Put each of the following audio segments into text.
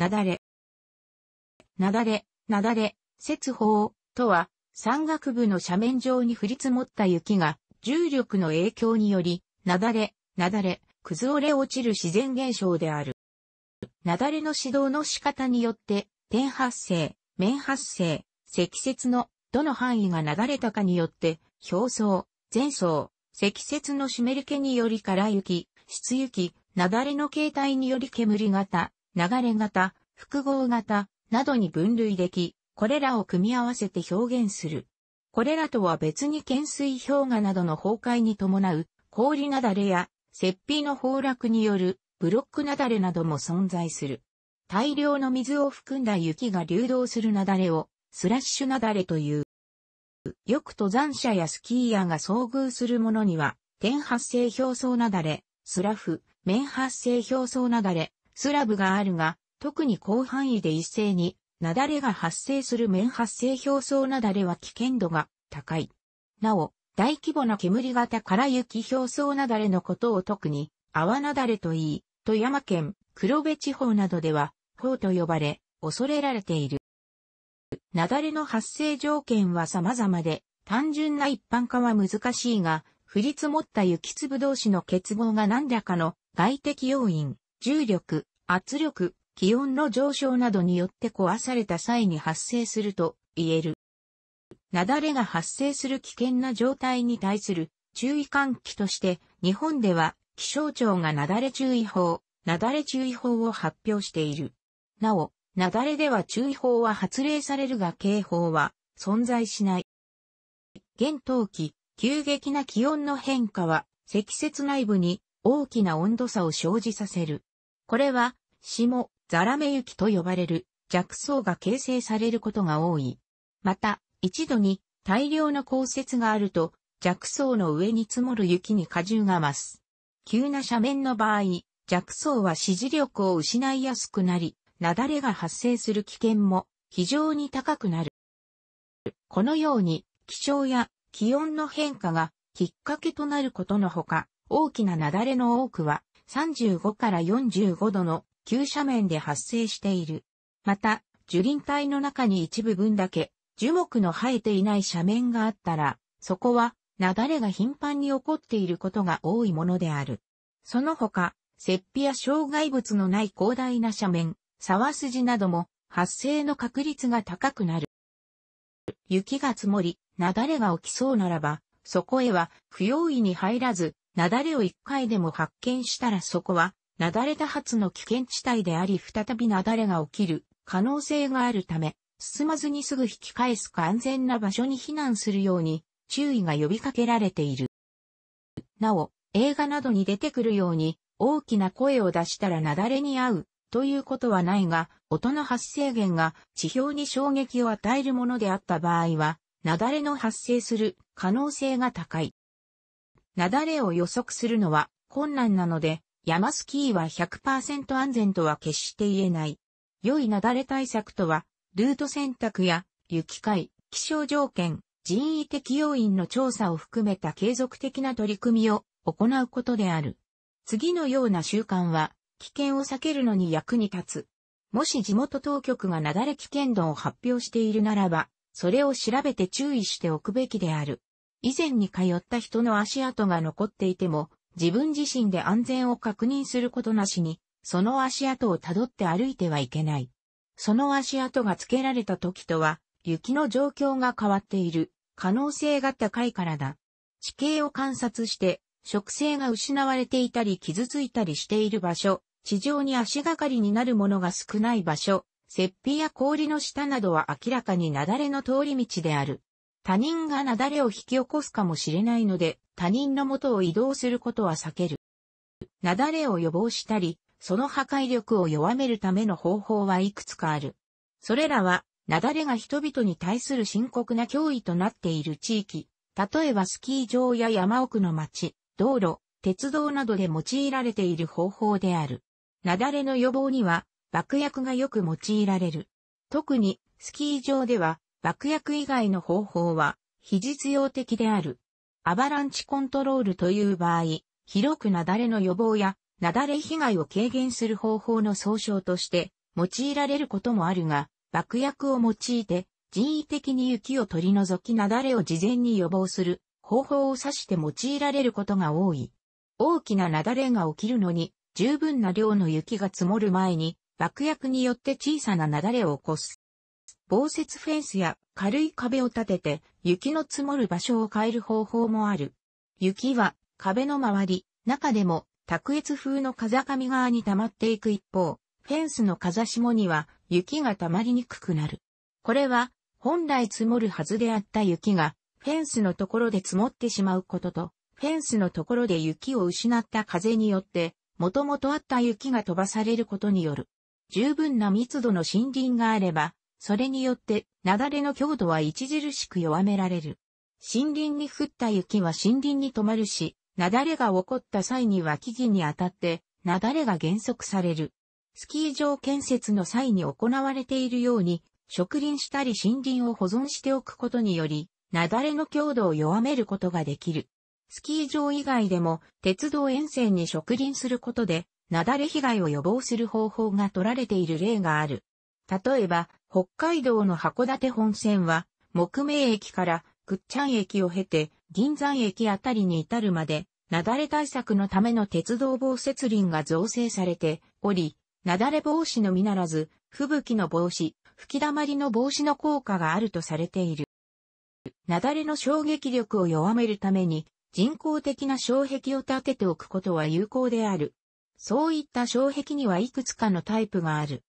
なだれ。なだれ、なだれ、雪崩とは、山岳部の斜面上に降り積もった雪が、重力の影響により、なだれ、なだれ、崩れ落ちる自然現象である。なだれの指導の仕方によって、点発生、面発生、積雪のどの範囲が流れたかによって、表層、前層、積雪の湿り気により空雪、湿雪、雪崩の形態により煙型、流れ型、複合型などに分類でき、これらを組み合わせて表現する。これらとは別に懸垂氷河などの崩壊に伴う氷なだれや、雪壁の崩落によるブロックなだれなども存在する。大量の水を含んだ雪が流動するなだれをスラッシュなだれという。よく登山者やスキーヤーが遭遇するものには、点発生表層なだれ、スラフ、面発生表層なだれ、スラブがあるが、特に広範囲で一斉に、雪崩が発生する面発生表層雪崩は危険度が高い。なお、大規模な煙型から雪表層雪崩のことを特に、泡雪崩といい、富山県黒部地方などでは、砲と呼ばれ、恐れられている。雪崩の発生条件は様々で、単純な一般化は難しいが、降り積もった雪粒同士の結合が何らかの外的要因、重力、圧力、気温の上昇などによって壊された際に発生すると言える。雪崩が発生する危険な状態に対する注意喚起として、日本では気象庁が雪崩注意報、雪崩注意報を発表している。なお、雪崩では注意報は発令されるが警報は存在しない。現冬季、急激な気温の変化は積雪内部に大きな温度差を生じさせる。これは下、ザラメ雪と呼ばれる弱層が形成されることが多い。また、一度に大量の降雪があると、弱層の上に積もる雪に荷重が増す。急な斜面の場合、弱層は支持力を失いやすくなり、雪崩が発生する危険も非常に高くなる。このように、気象や気温の変化がきっかけとなることのほか、大きな雪崩の多くは35から45度の急斜面で発生している。また、樹林帯の中に一部分だけ樹木の生えていない斜面があったら、そこは雪崩が頻繁に起こっていることが多いものである。その他、雪皮や障害物のない広大な斜面、沢筋なども発生の確率が高くなる。雪が積もり、雪崩が起きそうならば、そこへは不用意に入らず、雪崩を一回でも発見したらそこは雪崩多発の危険地帯であり再び雪崩が起きる可能性があるため、進まずにすぐ引き返すか安全な場所に避難するように注意が呼びかけられている。なお、映画などに出てくるように大きな声を出したら雪崩に遭うということはないが、音の発生源が地表に衝撃を与えるものであった場合は、雪崩の発生する可能性が高い。雪崩を予測するのは困難なので、山スキーは100%安全とは決して言えない。良い雪崩対策とは、ルート選択や、雪解、気象条件、人為的要因の調査を含めた継続的な取り組みを行うことである。次のような習慣は、危険を避けるのに役に立つ。もし地元当局がなだれ危険度を発表しているならば、それを調べて注意しておくべきである。以前に通った人の足跡が残っていても、自分自身で安全を確認することなしに、その足跡をたどって歩いてはいけない。その足跡が付けられた時とは、雪の状況が変わっている可能性が高いからだ。地形を観察して、植生が失われていたり傷ついたりしている場所、地上に足がかりになるものが少ない場所、雪庇や氷の下などは明らかに雪崩の通り道である。他人が雪崩を引き起こすかもしれないので、他人の元を移動することは避ける。雪崩を予防したり、その破壊力を弱めるための方法はいくつかある。それらは、雪崩が人々に対する深刻な脅威となっている地域、例えばスキー場や山奥の町、道路、鉄道などで用いられている方法である。雪崩の予防には、爆薬がよく用いられる。特に、スキー場では、爆薬以外の方法は、非実用的である。アバランチコントロールという場合、広く雪崩の予防や、雪崩被害を軽減する方法の総称として、用いられることもあるが、爆薬を用いて、人為的に雪を取り除き雪崩を事前に予防する方法を指して用いられることが多い。大きな雪崩が起きるのに、十分な量の雪が積もる前に、爆薬によって小さな雪崩を起こす。防雪フェンスや軽い壁を立てて、雪の積もる場所を変える方法もある。雪は壁の周り、中でも卓越風の風上側に溜まっていく一方、フェンスの風下には雪が溜まりにくくなる。これは本来積もるはずであった雪がフェンスのところで積もってしまうことと、フェンスのところで雪を失った風によって、もともとあった雪が飛ばされることによる。十分な密度の森林があれば、それによって、雪崩の強度は著しく弱められる。森林に降った雪は森林に止まるし、雪崩が起こった際には木々に当たって、雪崩が減速される。スキー場建設の際に行われているように、植林したり森林を保存しておくことにより、雪崩の強度を弱めることができる。スキー場以外でも、鉄道沿線に植林することで、雪崩被害を予防する方法が取られている例がある。例えば、北海道の函館本線は、木明駅からくっちゃん駅を経て、銀山駅あたりに至るまで、雪崩対策のための鉄道防雪林が造成されており、雪崩防止のみならず、吹雪の防止、吹き溜まりの防止の効果があるとされている。雪崩の衝撃力を弱めるために、人工的な障壁を立てておくことは有効である。そういった障壁にはいくつかのタイプがある。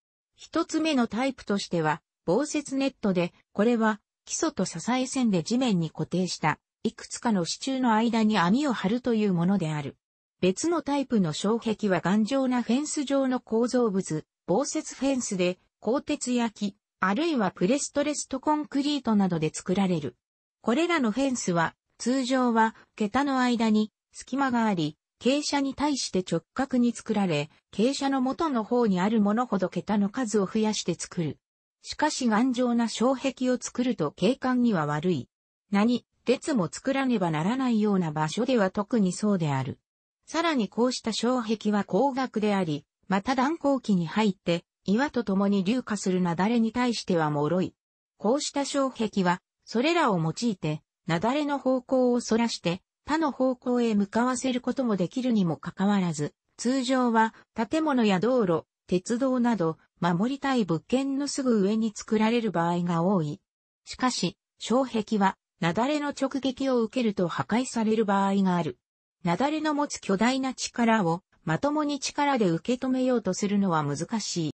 一つ目のタイプとしては、防雪ネットで、これは基礎と支え線で地面に固定した、いくつかの支柱の間に網を張るというものである。別のタイプの障壁は頑丈なフェンス状の構造物、防雪フェンスで、鋼鉄焼き、あるいはプレストレストコンクリートなどで作られる。これらのフェンスは、通常は、桁の間に隙間があり、傾斜に対して直角に作られ、傾斜の元の方にあるものほど桁の数を増やして作る。しかし頑丈な障壁を作ると景観には悪い。何、列も作らねばならないような場所では特にそうである。さらにこうした障壁は高額であり、また断行期に入って、岩と共に流下する雪崩に対しては脆い。こうした障壁は、それらを用いて、雪崩の方向を反らして、他の方向へ向かわせることもできるにもかかわらず、通常は建物や道路、鉄道など守りたい物件のすぐ上に作られる場合が多い。しかし、障壁は雪崩の直撃を受けると破壊される場合がある。雪崩の持つ巨大な力をまともに力で受け止めようとするのは難し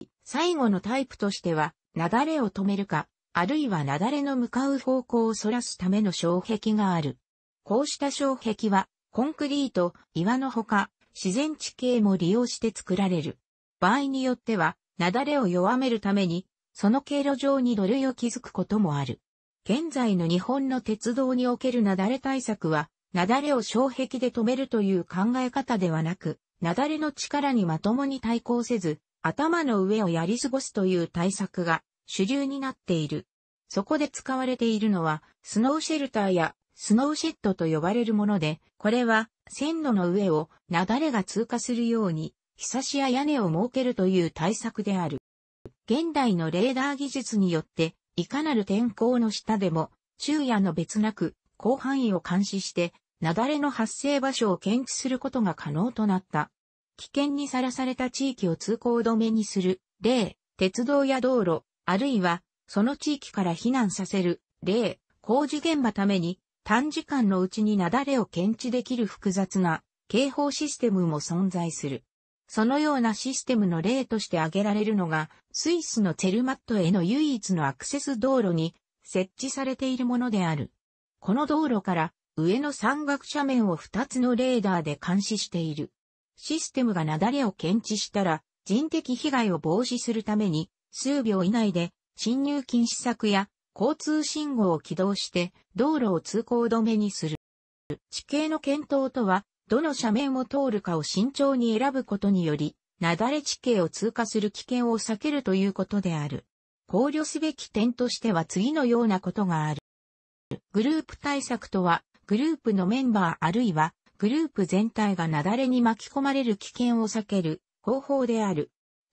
い。最後のタイプとしては、雪崩を止めるか、あるいは雪崩の向かう方向を反らすための障壁がある。こうした障壁は、コンクリート、岩のほか、自然地形も利用して作られる。場合によっては、雪崩を弱めるために、その経路上に土塁を築くこともある。現在の日本の鉄道における雪崩対策は、雪崩を障壁で止めるという考え方ではなく、雪崩の力にまともに対抗せず、頭の上をやり過ごすという対策が主流になっている。そこで使われているのは、スノーシェルターやスノーシェットと呼ばれるもので、これは線路の上を雪崩が通過するように、ひさしや屋根を設けるという対策である。現代のレーダー技術によって、いかなる天候の下でも、昼夜の別なく、広範囲を監視して、雪崩の発生場所を検知することが可能となった。危険にさらされた地域を通行止めにする、例、鉄道や道路、あるいは、その地域から避難させる、例、工事現場ために、短時間のうちに雪崩を検知できる複雑な警報システムも存在する。そのようなシステムの例として挙げられるのが、スイスのツェルマットへの唯一のアクセス道路に設置されているものである。この道路から上の山岳斜面を2つのレーダーで監視している。システムが雪崩を検知したら人的被害を防止するために数秒以内で侵入禁止策や交通信号を起動して道路を通行止めにする。地形の検討とは、どの斜面を通るかを慎重に選ぶことにより、雪崩地形を通過する危険を避けるということである。考慮すべき点としては次のようなことがある。グループ対策とは、グループのメンバーあるいは、グループ全体が雪崩に巻き込まれる危険を避ける方法である。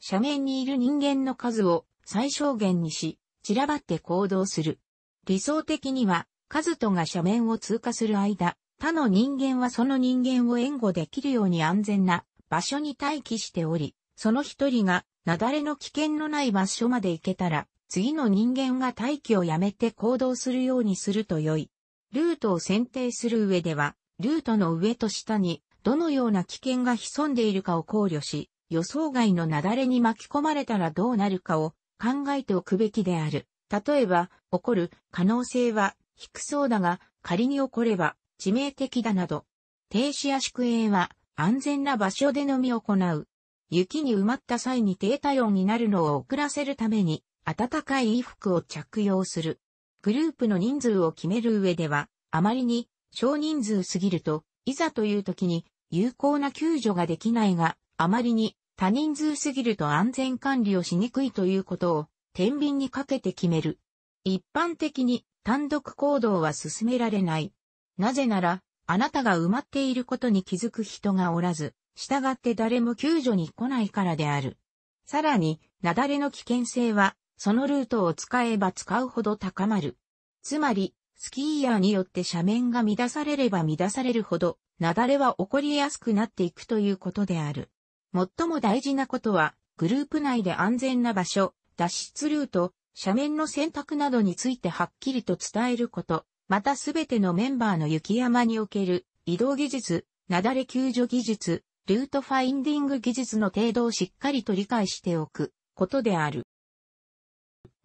斜面にいる人間の数を最小限にし、散らばって行動する。理想的には、カズトが斜面を通過する間、他の人間はその人間を援護できるように安全な場所に待機しており、その一人が雪崩の危険のない場所まで行けたら、次の人間が待機をやめて行動するようにすると良い。ルートを選定する上では、ルートの上と下に、どのような危険が潜んでいるかを考慮し、予想外の雪崩に巻き込まれたらどうなるかを考えておくべきである。例えば、起こる可能性は低そうだが、仮に起これば致命的だなど。停止や宿営は安全な場所でのみ行う。雪に埋まった際に低体温になるのを遅らせるために、暖かい衣服を着用する。グループの人数を決める上では、あまりに少人数すぎると、いざという時に有効な救助ができないが、あまりに多人数すぎると安全管理をしにくいということを、天秤にかけて決める。一般的に単独行動は進められない。なぜなら、あなたが埋まっていることに気づく人がおらず、従って誰も救助に来ないからである。さらに、雪崩の危険性は、そのルートを使えば使うほど高まる。つまり、スキーヤーによって斜面が乱されれば乱されるほど、雪崩は起こりやすくなっていくということである。最も大事なことは、グループ内で安全な場所、脱出ルート、斜面の選択などについてはっきりと伝えること、またすべてのメンバーの雪山における移動技術、なだれ救助技術、ルートファインディング技術の程度をしっかりと理解しておくことである。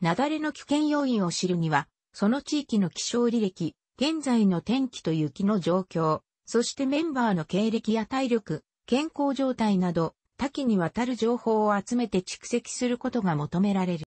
雪崩の危険要因を知るには、その地域の気象履歴、現在の天気と雪の状況、そしてメンバーの経歴や体力、健康状態など、多岐にわたる情報を集めて蓄積することが求められる。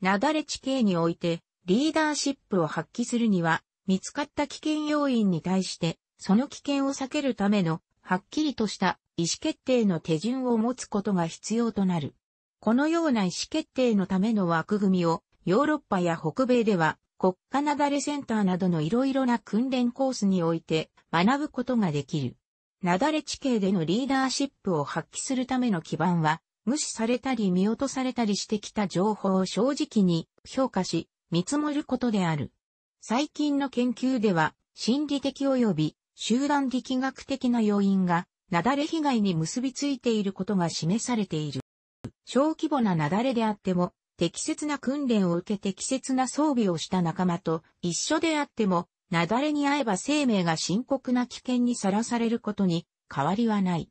なだれ地形において、リーダーシップを発揮するには、見つかった危険要因に対して、その危険を避けるための、はっきりとした意思決定の手順を持つことが必要となる。このような意思決定のための枠組みを、ヨーロッパや北米では、国家なだれセンターなどのいろいろな訓練コースにおいて学ぶことができる。なだれ地形でのリーダーシップを発揮するための基盤は、無視されたり見落とされたりしてきた情報を正直に評価し、見積もることである。最近の研究では、心理的及び集団力学的な要因が、なだれ被害に結びついていることが示されている。小規模ななだれであっても、適切な訓練を受けて適切な装備をした仲間と一緒であっても、雪崩に遭えば生命が深刻な危険にさらされることに変わりはない。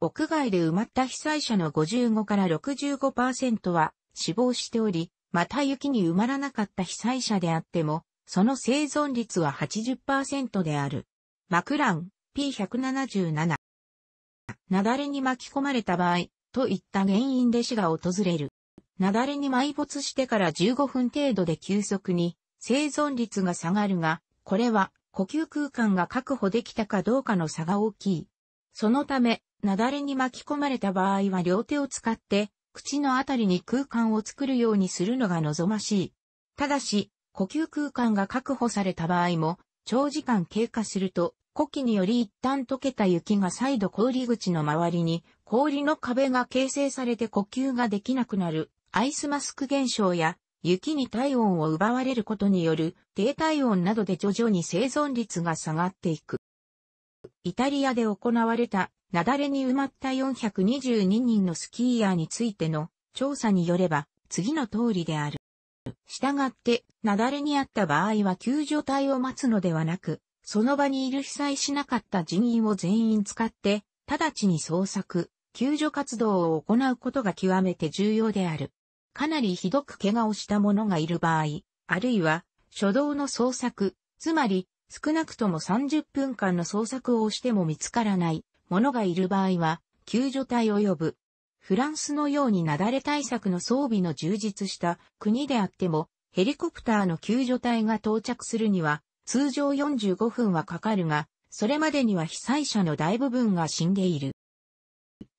屋外で埋まった被災者の55から65%は死亡しており、また雪に埋まらなかった被災者であっても、その生存率は80%である。マクラン P177。雪崩に巻き込まれた場合、といった原因で死が訪れる。雪崩に埋没してから15分程度で急速に生存率が下がるが、これは呼吸空間が確保できたかどうかの差が大きい。そのため、雪崩に巻き込まれた場合は両手を使って、口のあたりに空間を作るようにするのが望ましい。ただし、呼吸空間が確保された場合も、長時間経過すると、呼気により一旦溶けた雪が再度氷口の周りに氷の壁が形成されて呼吸ができなくなるアイスマスク現象や雪に体温を奪われることによる低体温などで徐々に生存率が下がっていく。イタリアで行われた雪崩に埋まった422人のスキーヤーについての調査によれば次の通りである。したがって雪崩にあった場合は救助隊を待つのではなく、その場にいる被災しなかった人員を全員使って直ちに捜索、救助活動を行うことが極めて重要である。かなりひどく怪我をした者がいる場合、あるいは、初動の捜索、つまり、少なくとも30分間の捜索をしても見つからない者がいる場合は、救助隊を呼ぶ。フランスのように雪崩対策の装備の充実した国であっても、ヘリコプターの救助隊が到着するには、通常45分はかかるが、それまでには被災者の大部分が死んでいる。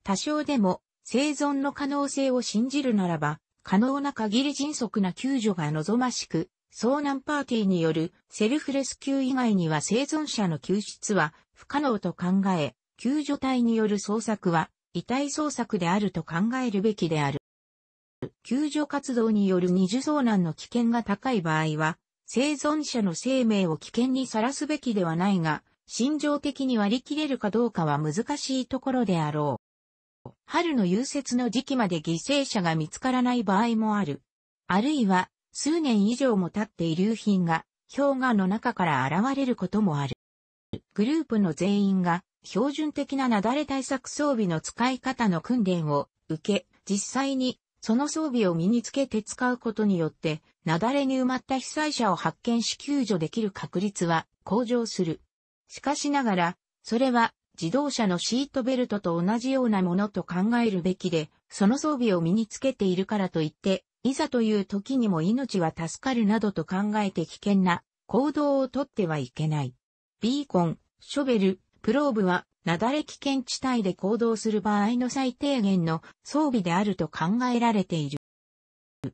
多少でも生存の可能性を信じるならば、可能な限り迅速な救助が望ましく、遭難パーティーによるセルフレスキュー以外には生存者の救出は不可能と考え、救助隊による捜索は遺体捜索であると考えるべきである。救助活動による二次遭難の危険が高い場合は、生存者の生命を危険にさらすべきではないが、心情的に割り切れるかどうかは難しいところであろう。春の融雪の時期まで犠牲者が見つからない場合もある。あるいは、数年以上も経って遺留品が氷河の中から現れることもある。グループの全員が標準的な雪崩対策装備の使い方の訓練を受け、実際にその装備を身につけて使うことによって、雪崩に埋まった被災者を発見し救助できる確率は向上する。しかしながら、それは自動車のシートベルトと同じようなものと考えるべきで、その装備を身につけているからといって、いざという時にも命は助かるなどと考えて危険な行動をとってはいけない。ビーコン、ショベル、プローブは、なだれ危険地帯で行動する場合の最低限の装備であると考えられている。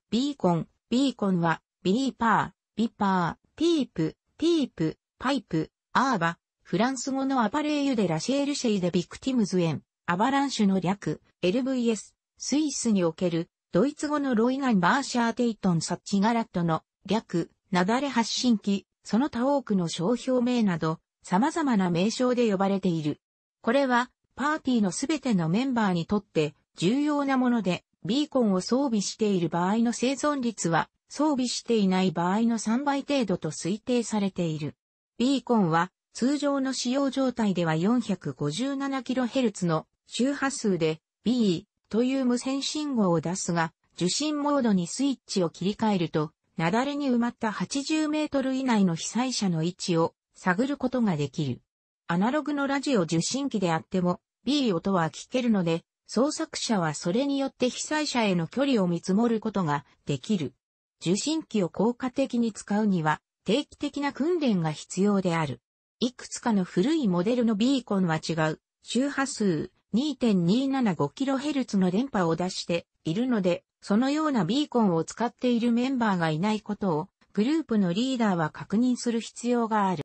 ビーコン、ビーコンは、ビーパー、ビパー、ピープ、ピープ、パイプ、アーバ、フランス語のアパレーユでラシエルシェイでビクティムズエン、アバランシュの略、LVS、スイスにおける、ドイツ語のロイガン・バーシャー・テイトン・サッチ・ガラットの略、なだれ発信機、その他多くの商標名など、様々な名称で呼ばれている。これは、パーティーのすべてのメンバーにとって重要なもので、ビーコンを装備している場合の生存率は、装備していない場合の3倍程度と推定されている。ビーコンは、通常の使用状態では 457kHz の周波数で B という無線信号を出すが、受信モードにスイッチを切り替えると、雪崩に埋まった80メートル以内の被災者の位置を探ることができる。アナログのラジオ受信機であっても B 音は聞けるので、創作者はそれによって被災者への距離を見積もることができる。受信機を効果的に使うには定期的な訓練が必要である。いくつかの古いモデルのビーコンは違う、周波数 2.275kHz の電波を出しているので、そのようなビーコンを使っているメンバーがいないことを、グループのリーダーは確認する必要がある。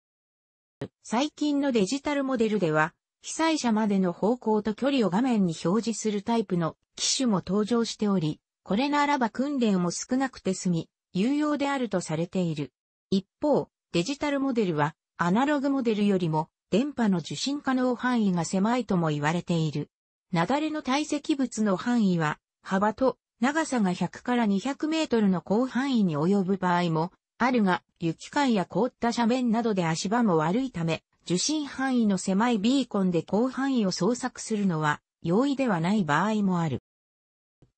最近のデジタルモデルでは、被災者までの方向と距離を画面に表示するタイプの機種も登場しており、これならば訓練も少なくて済み、有用であるとされている。一方、デジタルモデルはアナログモデルよりも電波の受信可能範囲が狭いとも言われている。雪崩の堆積物の範囲は、幅と長さが100から200メートルの広範囲に及ぶ場合もあるが、雪間や凍った斜面などで足場も悪いため、受信範囲の狭いビーコンで広範囲を捜索するのは容易ではない場合もある。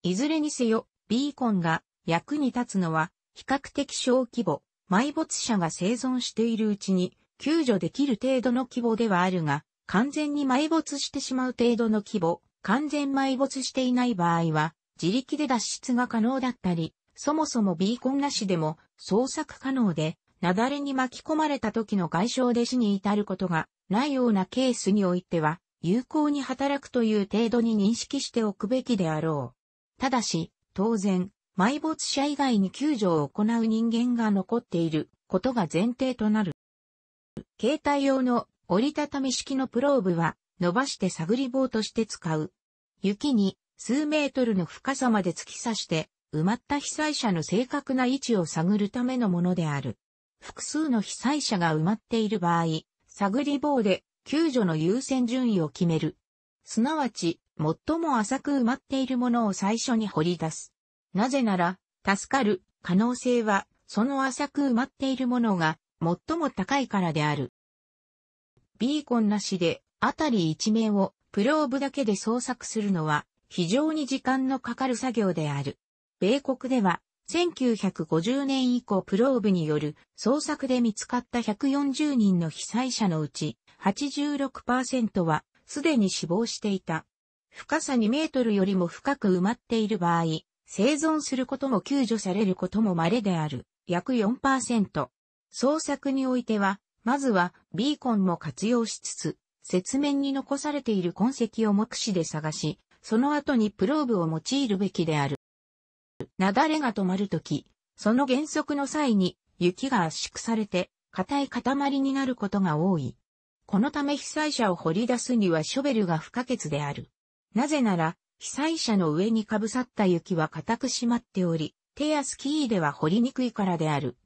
いずれにせよ、ビーコンが役に立つのは比較的小規模、埋没者が生存しているうちに救助できる程度の規模ではあるが、完全に埋没してしまう程度の規模、完全埋没していない場合は、自力で脱出が可能だったり、そもそもビーコンなしでも捜索可能で、雪崩に巻き込まれた時の外傷で死に至ることがないようなケースにおいては、有効に働くという程度に認識しておくべきであろう。ただし、当然、埋没者以外に救助を行う人間が残っていることが前提となる。携帯用の折りたたみ式のプローブは伸ばして探り棒として使う。雪に数メートルの深さまで突き刺して埋まった被災者の正確な位置を探るためのものである。複数の被災者が埋まっている場合、探り棒で救助の優先順位を決める。すなわち、最も浅く埋まっているものを最初に掘り出す。なぜなら、助かる可能性は、その浅く埋まっているものが最も高いからである。ビーコンなしで、あたり一面をプローブだけで捜索するのは非常に時間のかかる作業である。米国では1950年以降プローブによる捜索で見つかった140人の被災者のうち86%はすでに死亡していた。深さ2メートルよりも深く埋まっている場合、生存することも救助されることも稀である。約4%。創作においては、まずはビーコンも活用しつつ、説明に残されている痕跡を目視で探し、その後にプローブを用いるべきである。雪崩が止まるとき、その減速の際に雪が圧縮されて、硬い塊になることが多い。このため被災者を掘り出すにはショベルが不可欠である。なぜなら、被災者の上にかぶさった雪は固く締まっており、手やスキーでは掘りにくいからである。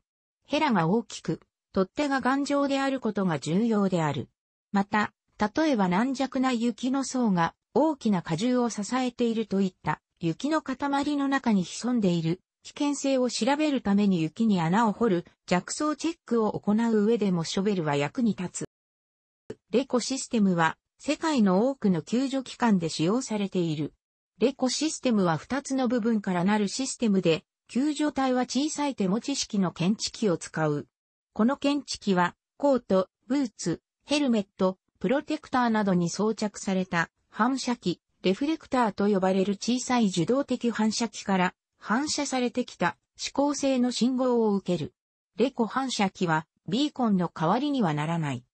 ヘラが大きく、取っ手が頑丈であることが重要である。また、例えば軟弱な雪の層が大きな荷重を支えているといった雪の塊の中に潜んでいる危険性を調べるために雪に穴を掘る弱層チェックを行う上でもショベルは役に立つ。レコシステムは世界の多くの救助機関で使用されている。レコシステムは2つの部分からなるシステムで救助隊は小さい手持ち式の検知器を使う。この検知器は、コート、ブーツ、ヘルメット、プロテクターなどに装着された反射器、レフレクターと呼ばれる小さい受動的反射器から反射されてきた指向性の信号を受ける。レコ反射器はビーコンの代わりにはならない。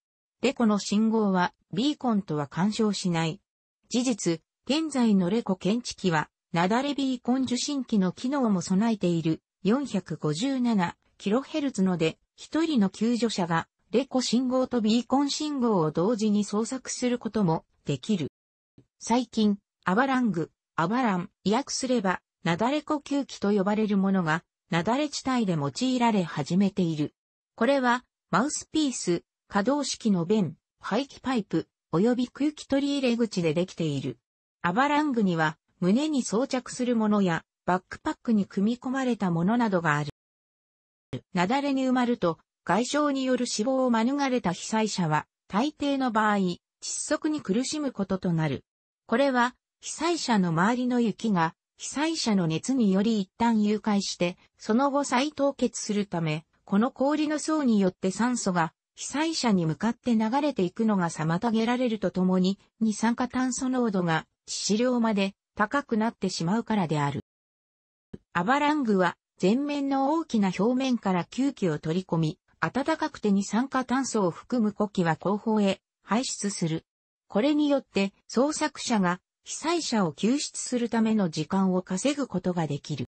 レコの信号はビーコンとは干渉しない。事実、現在のレコ検知器はなだれビーコン受信機の機能も備えている 457kHz ので、一人の救助者がレコ信号とビーコン信号を同時に捜索することもできる。最近、アバラング、アバラン、訳すれば、なだれ呼吸器と呼ばれるものが、なだれ地帯で用いられ始めている。これは、マウスピース、可動式の弁、排気パイプ、及び空気取り入れ口でできている。アバラングには、胸に装着するものや、バックパックに組み込まれたものなどがある。雪崩に埋まると、外傷による死亡を免れた被災者は、大抵の場合、窒息に苦しむこととなる。これは、被災者の周りの雪が、被災者の熱により一旦誘拐して、その後再凍結するため、この氷の層によって酸素が被災者に向かって流れていくのが妨げられるとともに、二酸化炭素濃度が致死量まで高くなってしまうからである。アバラングは前面の大きな表面から吸気を取り込み、暖かくて二酸化炭素を含む呼気は後方へ排出する。これによって捜索者が被災者を救出するための時間を稼ぐことができる。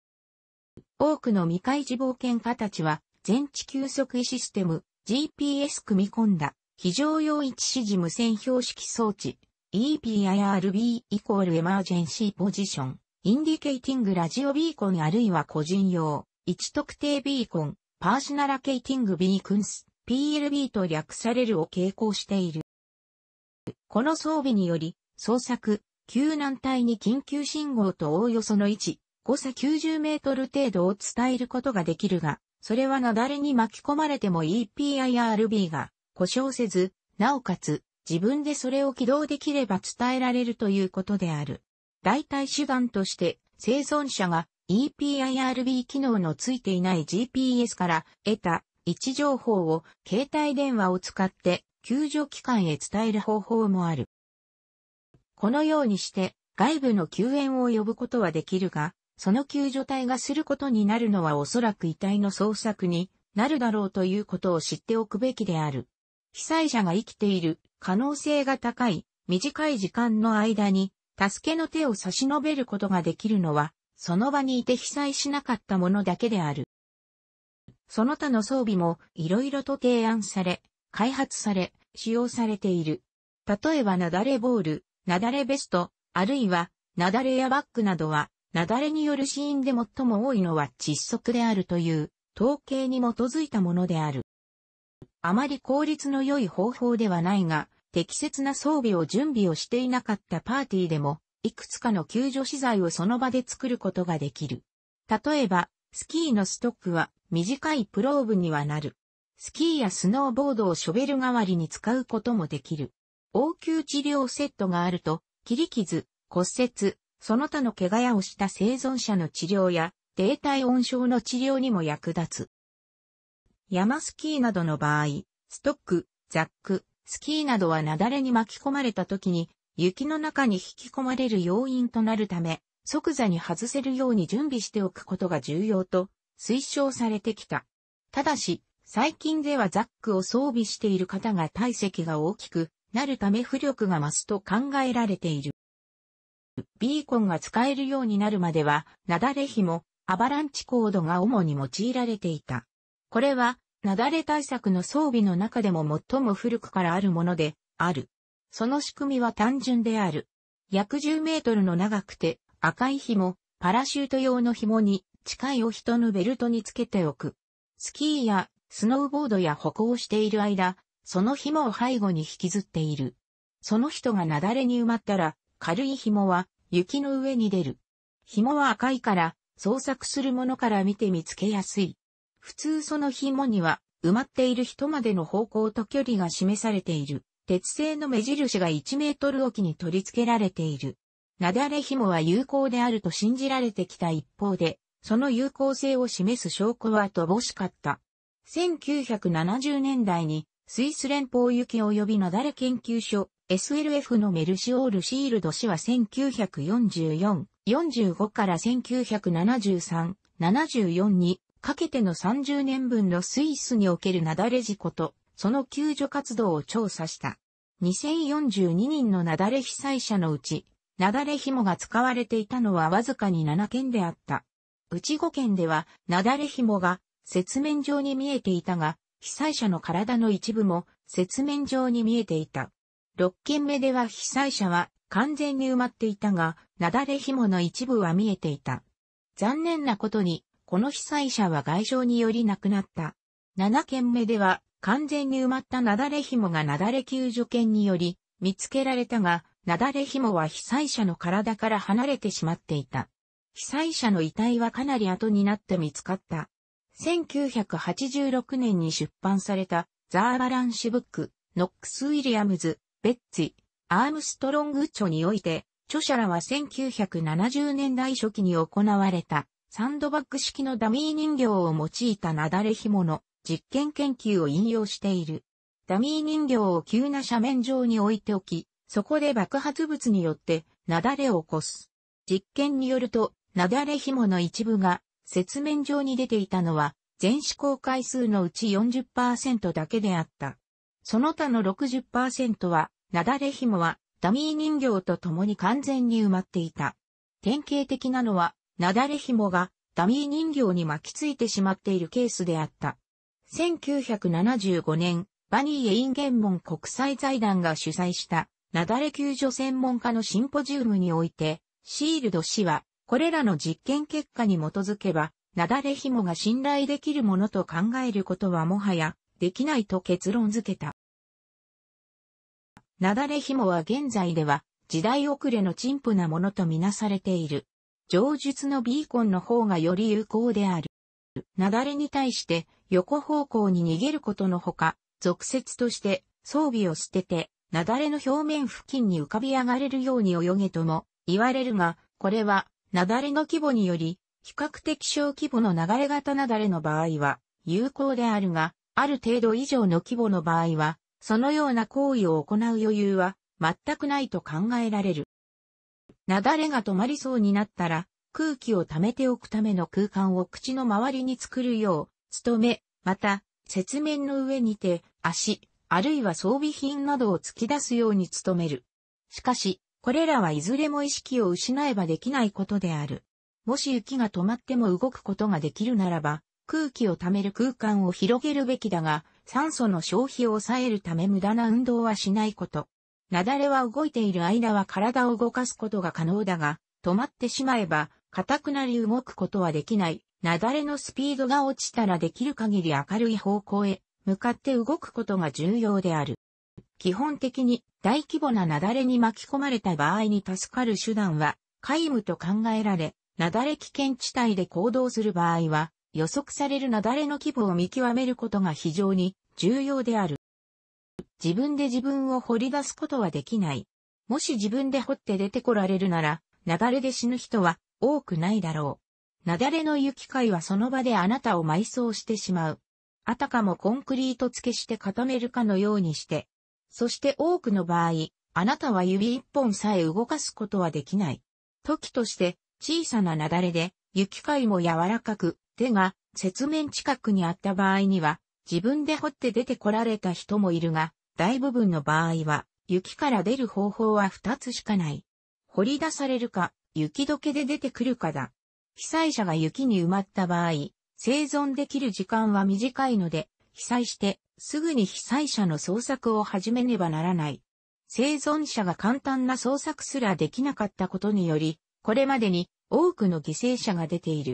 多くの未開示冒険家たちは全地球測位システム GPS 組み込んだ非常用一指示無線標識装置 EPIRB イコールエマージェンシーポジション、インディケイティングラジオビーコンあるいは個人用、一特定ビーコン、パーシナラケイティングビークンス、PLB と略されるを傾向している。この装備により、捜索、救難隊に緊急信号とおおよその位置、誤差90メートル程度を伝えることができるが、それは雪崩に巻き込まれても EPIRB が故障せず、なおかつ自分でそれを起動できれば伝えられるということである。代替手段として、生存者が EPIRB 機能のついていない GPS から得た位置情報を携帯電話を使って救助機関へ伝える方法もある。このようにして外部の救援を呼ぶことはできるが、その救助隊がすることになるのはおそらく遺体の捜索になるだろうということを知っておくべきである。被災者が生きている可能性が高い短い時間の間に助けの手を差し伸べることができるのは、その場にいて被災しなかったものだけである。その他の装備もいろいろと提案され、開発され、使用されている。例えばなだれボール、なだれベスト、あるいは、なだれやバッグなどは、なだれによる死因で最も多いのは窒息であるという、統計に基づいたものである。あまり効率の良い方法ではないが、適切な装備を準備をしていなかったパーティーでも、いくつかの救助資材をその場で作ることができる。例えば、スキーのストックは短いプローブにはなる。スキーやスノーボードをショベル代わりに使うこともできる。応急治療セットがあると、切り傷、骨折、その他の怪我やをした生存者の治療や、低体温症の治療にも役立つ。山スキーなどの場合、ストック、ザック、スキーなどは雪崩に巻き込まれた時に、雪の中に引き込まれる要因となるため、即座に外せるように準備しておくことが重要と推奨されてきた。ただし、最近ではザックを装備している方が体積が大きくなるため浮力が増すと考えられている。ビーコンが使えるようになるまでは、雪崩ひも、アバランチコードが主に用いられていた。これは、雪崩対策の装備の中でも最も古くからあるもので、ある。その仕組みは単純である。約10メートルの長くて、赤い紐、パラシュート用の紐に、近いお人のベルトにつけておく。スキーや、スノーボードや歩行している間、その紐を背後に引きずっている。その人が雪崩に埋まったら、軽い紐は雪の上に出る。紐は赤いから、捜索する者から見て見つけやすい。普通その紐には埋まっている人までの方向と距離が示されている。鉄製の目印が1メートルおきに取り付けられている。なだれ紐は有効であると信じられてきた一方で、その有効性を示す証拠は乏しかった。1970年代にスイス連邦行き及びなだれ研究所 SLF のメルシオールシールド氏は1944、45から1973、74にかけての30年分のスイスにおける雪崩事故と、その救助活動を調査した。2042人の雪崩被災者のうち、雪崩紐が使われていたのはわずかに7件であった。うち5件では、雪崩紐が雪面上に見えていたが、被災者の体の一部も雪面上に見えていた。6件目では被災者は完全に埋まっていたが、雪崩紐の一部は見えていた。残念なことに、この被災者は外傷により亡くなった。7件目では、完全に埋まった雪崩紐が雪崩救助犬により、見つけられたが、雪崩紐は被災者の体から離れてしまっていた。被災者の遺体はかなり後になって見つかった。1986年に出版されたザーバランシュブック、ノックス・ウィリアムズ、ベッツィ、アームストロング著において、著者らは1970年代初期に行われたサンドバッグ式のダミー人形を用いたなだれ紐の実験研究を引用している。ダミー人形を急な斜面上に置いておき、そこで爆発物によってなだれを起こす。実験によると、なだれ紐の一部が雪面上に出ていたのは、全試行回数のうち40%だけであった。その他の60%は、なだれ紐はダミー人形と共に完全に埋まっていた。典型的なのは、なだれ紐がダミー人形に巻きついてしまっているケースであった。1975年、バニー・エインゲンモン国際財団が主催した、なだれ救助専門家のシンポジウムにおいて、シールド氏は、これらの実験結果に基づけば、なだれ紐が信頼できるものと考えることはもはや、できないと結論付けた。なだれ紐は現在では、時代遅れの陳腐なものとみなされている。上述のビーコンの方がより有効である。雪崩に対して横方向に逃げることのほか、俗説として装備を捨てて、雪崩の表面付近に浮かび上がれるように泳げとも言われるが、これは雪崩の規模により、比較的小規模の流れ型雪崩の場合は有効であるが、ある程度以上の規模の場合は、そのような行為を行う余裕は全くないと考えられる。雪崩が止まりそうになったら、空気を溜めておくための空間を口の周りに作るよう、努め、また、雪面の上にて、足、あるいは装備品などを突き出すように努める。しかし、これらはいずれも意識を失えばできないことである。もし雪が止まっても動くことができるならば、空気を溜める空間を広げるべきだが、酸素の消費を抑えるため無駄な運動はしないこと。雪崩は動いている間は体を動かすことが可能だが、止まってしまえば、固くなり動くことはできない。雪崩のスピードが落ちたらできる限り明るい方向へ向かって動くことが重要である。基本的に大規模な雪崩に巻き込まれた場合に助かる手段は皆無と考えられ、雪崩危険地帯で行動する場合は予測される雪崩の規模を見極めることが非常に重要である。自分で自分を掘り出すことはできない。もし自分で掘って出てこられるなら、雪崩で死ぬ人は多くないだろう。雪崩の行き会はその場であなたを埋葬してしまう。あたかもコンクリート付けして固めるかのようにして。そして多くの場合、あなたは指一本さえ動かすことはできない。時として小さな雪崩で雪解も柔らかく手が雪面近くにあった場合には自分で掘って出てこられた人もいるが、大部分の場合は、雪から出る方法は2つしかない。掘り出されるか、雪解けで出てくるかだ。被災者が雪に埋まった場合、生存できる時間は短いので、被災して、すぐに被災者の捜索を始めねばならない。生存者が簡単な捜索すらできなかったことにより、これまでに多くの犠牲者が出ている。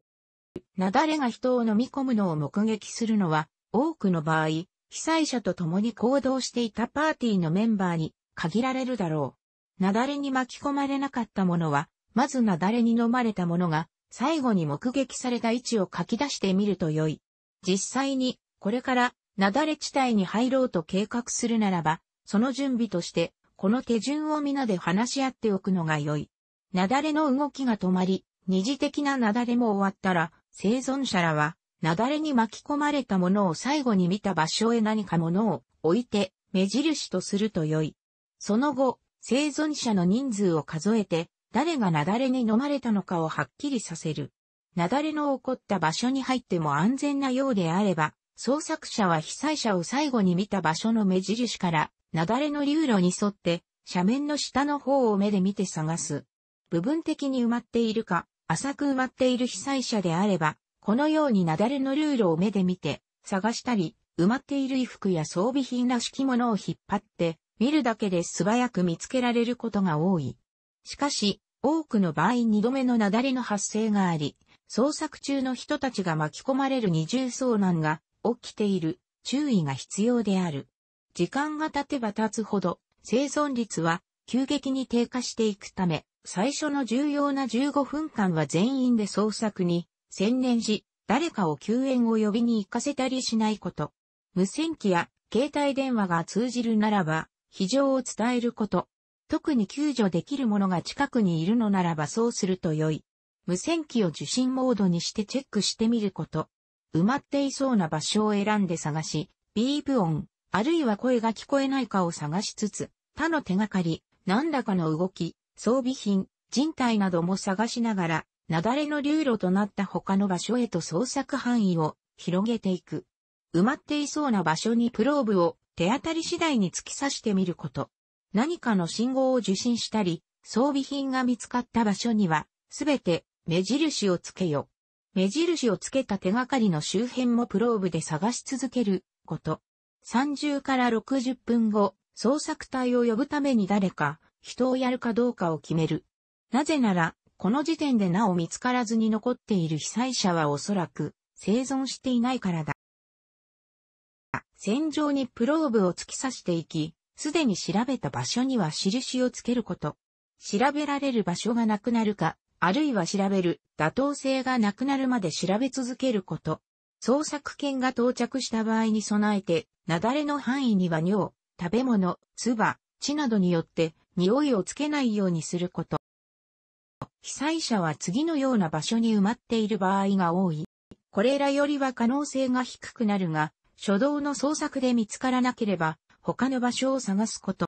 雪崩が人を飲み込むのを目撃するのは、多くの場合、被災者と共に行動していたパーティーのメンバーに限られるだろう。雪崩に巻き込まれなかった者は、まず雪崩に飲まれた者が、最後に目撃された位置を書き出してみると良い。実際に、これから雪崩地帯に入ろうと計画するならば、その準備として、この手順を皆で話し合っておくのが良い。雪崩の動きが止まり、二次的な雪崩も終わったら、生存者らは、雪崩に巻き込まれたものを最後に見た場所へ何かものを置いて目印とすると良い。その後、生存者の人数を数えて、誰が雪崩に飲まれたのかをはっきりさせる。雪崩の起こった場所に入っても安全なようであれば、捜索者は被災者を最後に見た場所の目印から、雪崩の流路に沿って、斜面の下の方を目で見て探す。部分的に埋まっているか、浅く埋まっている被災者であれば、このように雪崩のルールを目で見て、探したり、埋まっている衣服や装備品らしきものを引っ張って、見るだけで素早く見つけられることが多い。しかし、多くの場合二度目の雪崩の発生があり、捜索中の人たちが巻き込まれる二重遭難が起きている注意が必要である。時間が経てば経つほど生存率は急激に低下していくため、最初の重要な15分間は全員で捜索に専念し、誰かを救援を呼びに行かせたりしないこと。無線機や携帯電話が通じるならば、非常を伝えること。特に救助できる者が近くにいるのならばそうすると良い。無線機を受信モードにしてチェックしてみること。埋まっていそうな場所を選んで探し、ビープ音、あるいは声が聞こえないかを探しつつ、他の手がかり、何らかの動き、装備品、人体なども探しながら、雪崩の流路となった他の場所へと捜索範囲を広げていく。埋まっていそうな場所にプローブを手当たり次第に突き刺してみること。何かの信号を受信したり、装備品が見つかった場所には、すべて目印をつけよ。目印をつけた手がかりの周辺もプローブで探し続けること。30から60分後、捜索隊を呼ぶために誰か、人をやるかどうかを決める。なぜなら、この時点でなお見つからずに残っている被災者はおそらく生存していないからだ。戦場にプローブを突き刺していき、すでに調べた場所には印をつけること。調べられる場所がなくなるか、あるいは調べる妥当性がなくなるまで調べ続けること。捜索犬が到着した場合に備えて、雪崩の範囲には尿、食べ物、唾、血などによって匂いをつけないようにすること。被災者は次のような場所に埋まっている場合が多い。これらよりは可能性が低くなるが、初動の捜索で見つからなければ、他の場所を探すこと。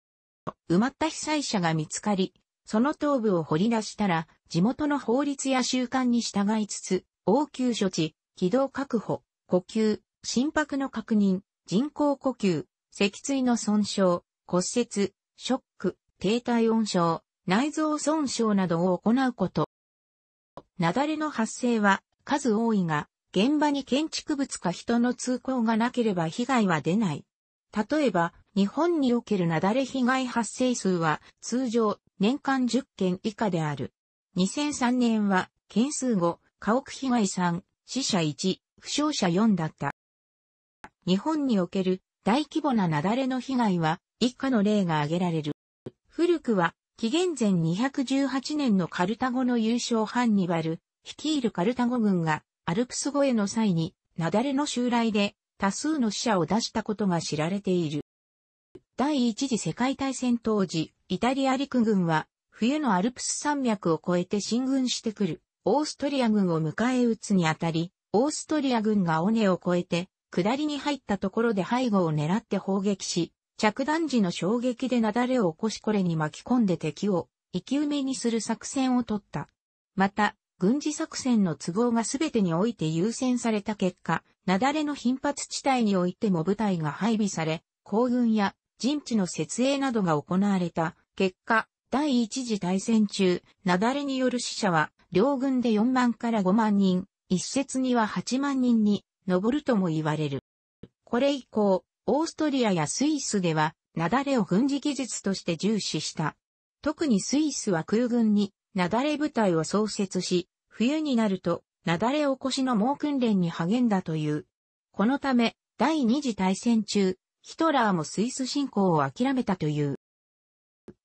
埋まった被災者が見つかり、その頭部を掘り出したら、地元の法律や習慣に従いつつ、応急処置、軌道確保、呼吸、心拍の確認、人工呼吸、脊椎の損傷、骨折、ショック、低体温症、内臓損傷などを行うこと。雪崩の発生は数多いが、現場に建築物か人の通行がなければ被害は出ない。例えば、日本における雪崩被害発生数は通常年間10件以下である。2003年は件数後、家屋被害3、死者1、負傷者4だった。日本における大規模な雪崩の被害は以下の例が挙げられる。古くは紀元前218年のカルタゴの優勝ハンニバル、率いるカルタゴ軍がアルプス越えの際に、雪崩の襲来で多数の死者を出したことが知られている。第一次世界大戦当時、イタリア陸軍は冬のアルプス山脈を越えて進軍してくるオーストリア軍を迎え撃つにあたり、オーストリア軍が尾根を越えて下りに入ったところで背後を狙って砲撃し、着弾時の衝撃で雪崩を起こしこれに巻き込んで敵を生き埋めにする作戦を取った。また、軍事作戦の都合が全てにおいて優先された結果、雪崩の頻発地帯においても部隊が配備され、行軍や陣地の設営などが行われた結果、第一次大戦中、雪崩による死者は両軍で4万から5万人、一説には8万人に上るとも言われる。これ以降、オーストリアやスイスでは、雪崩を軍事技術として重視した。特にスイスは空軍に雪崩部隊を創設し、冬になると雪崩起こしの猛訓練に励んだという。このため、第二次大戦中、ヒトラーもスイス侵攻を諦めたという。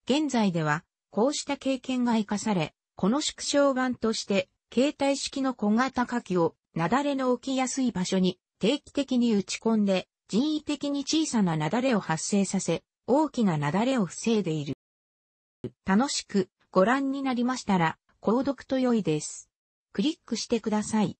現在では、こうした経験が活かされ、この縮小版として、携帯式の小型火器を、雪崩の起きやすい場所に定期的に打ち込んで、人為的に小さな雪崩を発生させ、大きな雪崩を防いでいる。楽しくご覧になりましたら、購読と良いです。クリックしてください。